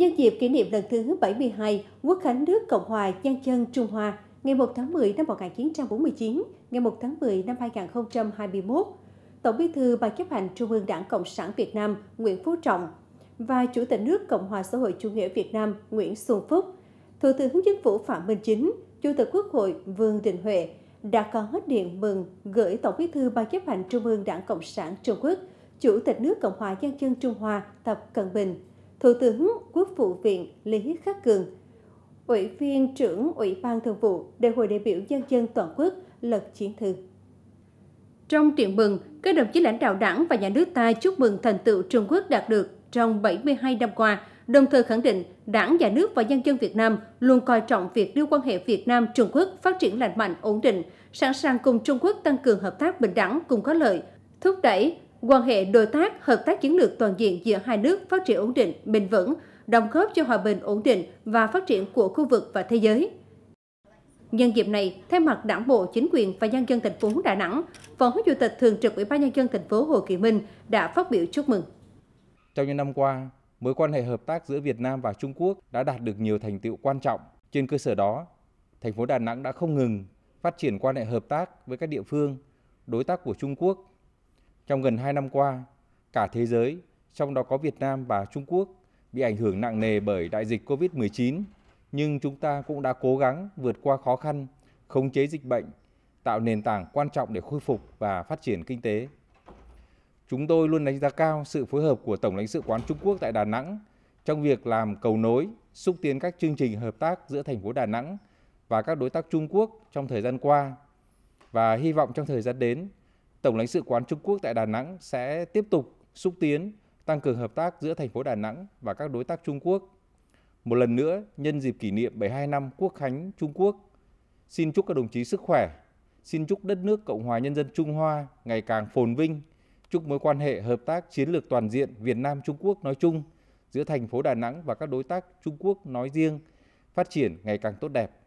Nhân dịp kỷ niệm lần thứ 72 Quốc khánh nước Cộng hòa Nhân dân Trung Hoa ngày 1 tháng 10 năm 1949, ngày 1 tháng 10 năm 2021, Tổng Bí thư Ban chấp hành Trung ương Đảng Cộng sản Việt Nam Nguyễn Phú Trọng và Chủ tịch nước Cộng hòa xã hội chủ nghĩa Việt Nam Nguyễn Xuân Phúc, Thủ tướng Chính phủ Phạm Minh Chính, Chủ tịch Quốc hội Vương Đình Huệ đã có điện mừng gửi Tổng Bí thư Ban chấp hành Trung ương Đảng Cộng sản Trung Quốc, Chủ tịch nước Cộng hòa Nhân dân Trung Hoa Tập Cận Bình Thủ tướng Quốc vụ viện Lý Khắc Cường, Ủy viên trưởng Ủy ban Thường vụ Đại hội đại biểu dân dân toàn quốc lật chiến thư. Trong tiệc mừng, các đồng chí lãnh đạo đảng và nhà nước ta chúc mừng thành tựu Trung Quốc đạt được trong 72 năm qua, đồng thời khẳng định đảng, nhà nước và nhân dân Việt Nam luôn coi trọng việc đưa quan hệ Việt Nam-Trung Quốc phát triển lành mạnh, ổn định, sẵn sàng cùng Trung Quốc tăng cường hợp tác bình đẳng cùng có lợi, thúc đẩy Quan hệ đối tác, hợp tác chiến lược toàn diện giữa hai nước phát triển ổn định, bền vững, đóng góp cho hòa bình ổn định và phát triển của khu vực và thế giới. Nhân dịp này, thay mặt Đảng bộ, chính quyền và nhân dân thành phố Đà Nẵng, Phó Chủ tịch Thường trực Ủy ban nhân dân thành phố Hồ Kỳ Minh đã phát biểu chúc mừng. Trong những năm qua, mối quan hệ hợp tác giữa Việt Nam và Trung Quốc đã đạt được nhiều thành tiệu quan trọng. Trên cơ sở đó, thành phố Đà Nẵng đã không ngừng phát triển quan hệ hợp tác với các địa phương, đối tác của Trung Quốc trong gần 2 năm qua, cả thế giới, trong đó có Việt Nam và Trung Quốc, bị ảnh hưởng nặng nề bởi đại dịch COVID-19, nhưng chúng ta cũng đã cố gắng vượt qua khó khăn, khống chế dịch bệnh, tạo nền tảng quan trọng để khôi phục và phát triển kinh tế. Chúng tôi luôn đánh giá cao sự phối hợp của Tổng lãnh sự quán Trung Quốc tại Đà Nẵng trong việc làm cầu nối, xúc tiến các chương trình hợp tác giữa thành phố Đà Nẵng và các đối tác Trung Quốc trong thời gian qua và hy vọng trong thời gian đến, Tổng lãnh sự quán Trung Quốc tại Đà Nẵng sẽ tiếp tục xúc tiến, tăng cường hợp tác giữa thành phố Đà Nẵng và các đối tác Trung Quốc. Một lần nữa, nhân dịp kỷ niệm 72 năm Quốc khánh Trung Quốc, xin chúc các đồng chí sức khỏe, xin chúc đất nước Cộng hòa Nhân dân Trung Hoa ngày càng phồn vinh, chúc mối quan hệ hợp tác chiến lược toàn diện Việt Nam Trung Quốc nói chung giữa thành phố Đà Nẵng và các đối tác Trung Quốc nói riêng phát triển ngày càng tốt đẹp.